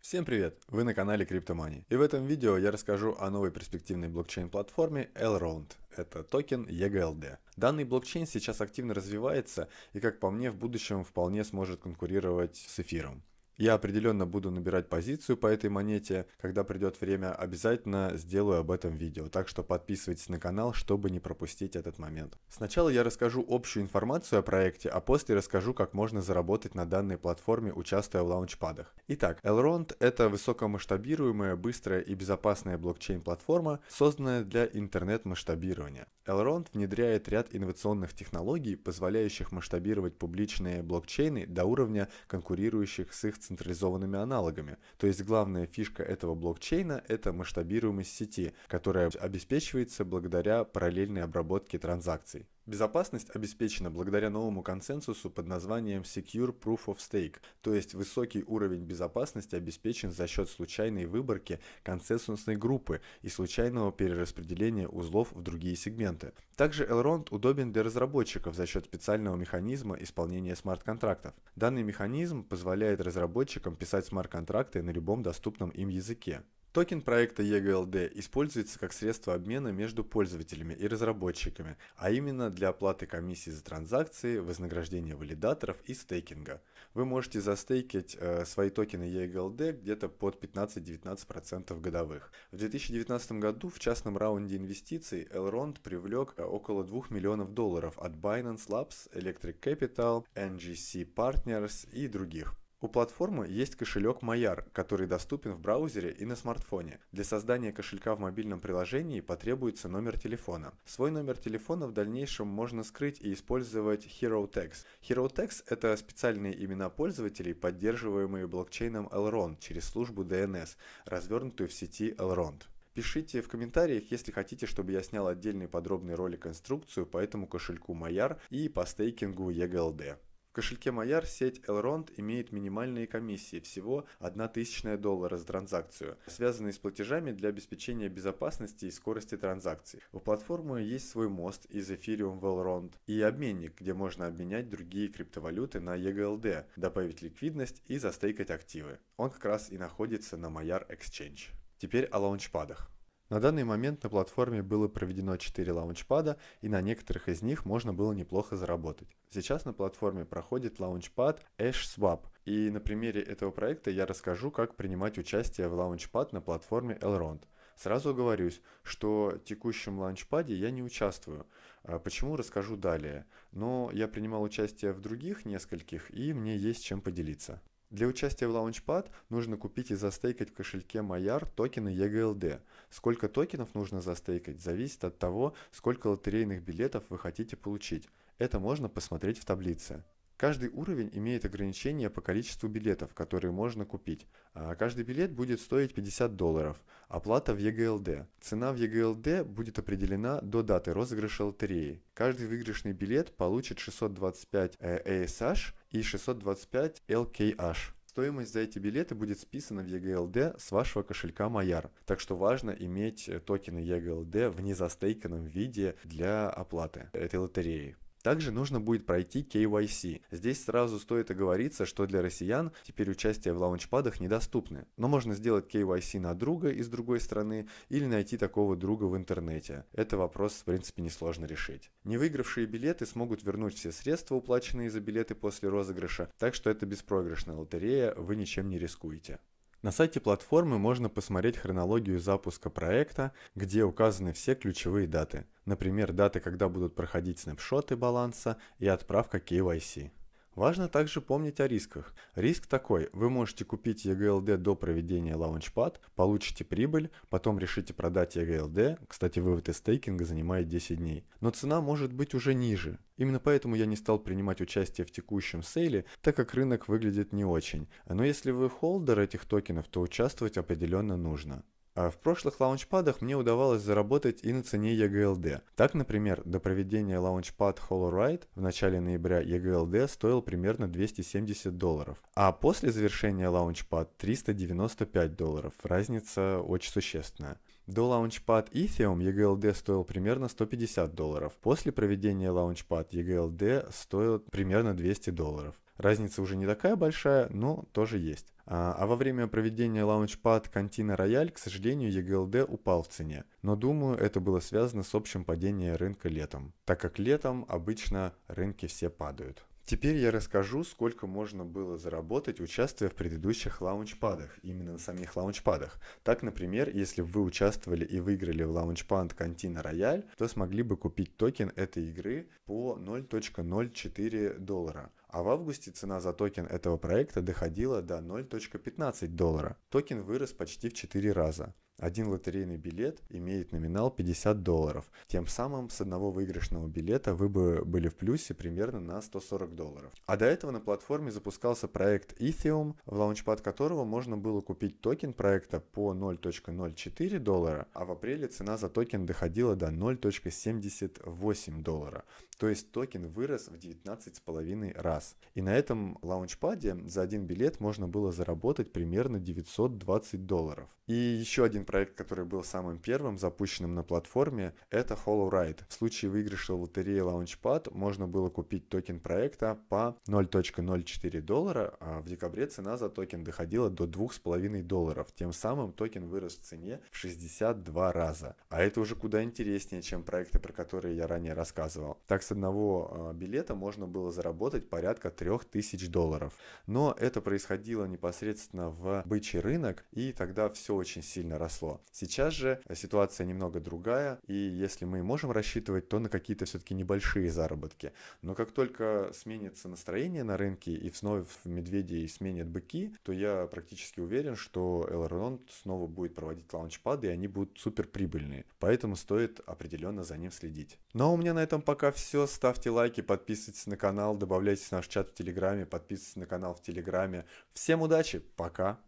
Всем привет! Вы на канале Криптомани. И в этом видео я расскажу о новой перспективной блокчейн-платформе Elrond. Это токен EGLD. Данный блокчейн сейчас активно развивается и, как по мне, в будущем вполне сможет конкурировать с эфиром. Я определенно буду набирать позицию по этой монете. Когда придет время, обязательно сделаю об этом видео. Так что подписывайтесь на канал, чтобы не пропустить этот момент. Сначала я расскажу общую информацию о проекте, а после расскажу, как можно заработать на данной платформе, участвуя в лаунчпадах. Итак, Elrond — это высокомасштабируемая, быстрая и безопасная блокчейн-платформа, созданная для интернет-масштабирования. Elrond внедряет ряд инновационных технологий, позволяющих масштабировать публичные блокчейны до уровня конкурирующих с их централизованными аналогами. То есть главная фишка этого блокчейна – это масштабируемость сети, которая обеспечивается благодаря параллельной обработке транзакций. Безопасность обеспечена благодаря новому консенсусу под названием Secure Proof of Stake, то есть высокий уровень безопасности обеспечен за счет случайной выборки консенсусной группы и случайного перераспределения узлов в другие сегменты. Также Elrond удобен для разработчиков за счет специального механизма исполнения смарт-контрактов. Данный механизм позволяет разработчикам писать смарт-контракты на любом доступном им языке. Токен проекта EGLD используется как средство обмена между пользователями и разработчиками, а именно для оплаты комиссии за транзакции, вознаграждения валидаторов и стейкинга. Вы можете застейкить э, свои токены EGLD где-то под 15-19% годовых. В 2019 году в частном раунде инвестиций Elrond привлек э, около 2 миллионов долларов от Binance Labs, Electric Capital, NGC Partners и других. У платформы есть кошелек Майар, который доступен в браузере и на смартфоне. Для создания кошелька в мобильном приложении потребуется номер телефона. Свой номер телефона в дальнейшем можно скрыть и использовать HeroTags. HeroTags – это специальные имена пользователей, поддерживаемые блокчейном Elrond через службу DNS, развернутую в сети Elrond. Пишите в комментариях, если хотите, чтобы я снял отдельный подробный ролик-инструкцию по этому кошельку Майар и по стейкингу EGLD кошельке Маяр сеть Elrond имеет минимальные комиссии, всего 1 тысячная доллара за транзакцию, связанные с платежами для обеспечения безопасности и скорости транзакций. У платформы есть свой мост из Ethereum в Elrond и обменник, где можно обменять другие криптовалюты на EGLD, добавить ликвидность и застейкать активы. Он как раз и находится на Маяр Exchange. Теперь о лаунчпадах. На данный момент на платформе было проведено 4 лаунчпада, и на некоторых из них можно было неплохо заработать. Сейчас на платформе проходит лаунчпад AshSwap, и на примере этого проекта я расскажу, как принимать участие в лаунчпад на платформе Elrond. Сразу оговорюсь, что в текущем лаунчпаде я не участвую. А почему, расскажу далее. Но я принимал участие в других нескольких, и мне есть чем поделиться. Для участия в Launchpad нужно купить и застейкать в кошельке Майар токены EGLD. Сколько токенов нужно застейкать, зависит от того, сколько лотерейных билетов вы хотите получить. Это можно посмотреть в таблице. Каждый уровень имеет ограничение по количеству билетов, которые можно купить. А каждый билет будет стоить 50 долларов. Оплата в ЕГЛД. Цена в ЕГЛД будет определена до даты розыгрыша лотереи. Каждый выигрышный билет получит 625 э, ASH и 625 LKH. Стоимость за эти билеты будет списана в EGLD с вашего кошелька Маяр, так что важно иметь э, токены EGLD в незастейканном виде для оплаты этой лотереи. Также нужно будет пройти KYC. Здесь сразу стоит оговориться, что для россиян теперь участие в лаунчпадах недоступны. Но можно сделать KYC на друга из другой страны или найти такого друга в интернете. Это вопрос в принципе несложно решить. Не выигравшие билеты смогут вернуть все средства, уплаченные за билеты после розыгрыша, так что это беспроигрышная лотерея, вы ничем не рискуете. На сайте платформы можно посмотреть хронологию запуска проекта, где указаны все ключевые даты. Например, даты, когда будут проходить снапшоты баланса и отправка KYC. Важно также помнить о рисках. Риск такой, вы можете купить EGLD до проведения лаунчпад, получите прибыль, потом решите продать EGLD, кстати вывод из стейкинга занимает 10 дней, но цена может быть уже ниже. Именно поэтому я не стал принимать участие в текущем сейле, так как рынок выглядит не очень. Но если вы холдер этих токенов, то участвовать определенно нужно. А в прошлых лаунчпадах мне удавалось заработать и на цене EGLD. Так, например, до проведения лаунчпад HoloRide в начале ноября EGLD стоил примерно 270 долларов, а после завершения лаунчпад 395 долларов. Разница очень существенная. До лаунчпад Ethereum EGLD стоил примерно 150 долларов. После проведения лаунчпад EGLD стоил примерно 200 долларов. Разница уже не такая большая, но тоже есть. А, а во время проведения лаунчпад Кантина Рояль, к сожалению, EGLD упал в цене. Но думаю, это было связано с общим падением рынка летом, так как летом обычно рынки все падают. Теперь я расскажу, сколько можно было заработать, участвуя в предыдущих лаунчпадах, именно на самих лаунчпадах. Так, например, если вы участвовали и выиграли в лаунчпад Кантина Рояль, то смогли бы купить токен этой игры по 0.04 доллара а в августе цена за токен этого проекта доходила до 0.15 доллара. Токен вырос почти в 4 раза. Один лотерейный билет имеет номинал 50 долларов. Тем самым с одного выигрышного билета вы бы были в плюсе примерно на 140 долларов. А до этого на платформе запускался проект Ethium, в лаунчпад которого можно было купить токен проекта по 0.04 доллара, а в апреле цена за токен доходила до 0.78 доллара. То есть токен вырос в 19,5 раз час. И на этом лаунчпаде за один билет можно было заработать примерно 920 долларов. И еще один проект, который был самым первым запущенным на платформе, это Hollow Ride. В случае выигрыша лотереи Launchpad можно было купить токен проекта по 0.04 доллара, а в декабре цена за токен доходила до 2,5 долларов. Тем самым токен вырос в цене в 62 раза. А это уже куда интереснее, чем проекты, про которые я ранее рассказывал. Так, с одного а, билета можно было заработать порядка порядка 3000 долларов. Но это происходило непосредственно в бычий рынок, и тогда все очень сильно росло. Сейчас же э, ситуация немного другая, и если мы можем рассчитывать, то на какие-то все-таки небольшие заработки. Но как только сменится настроение на рынке и снова в медведей сменят быки, то я практически уверен, что Элронд снова будет проводить лаунчпады, и они будут супер прибыльные. Поэтому стоит определенно за ним следить. Ну а у меня на этом пока все. Ставьте лайки, подписывайтесь на канал, добавляйтесь в наш чат в Телеграме, подписывайтесь на канал в Телеграме. Всем удачи, пока!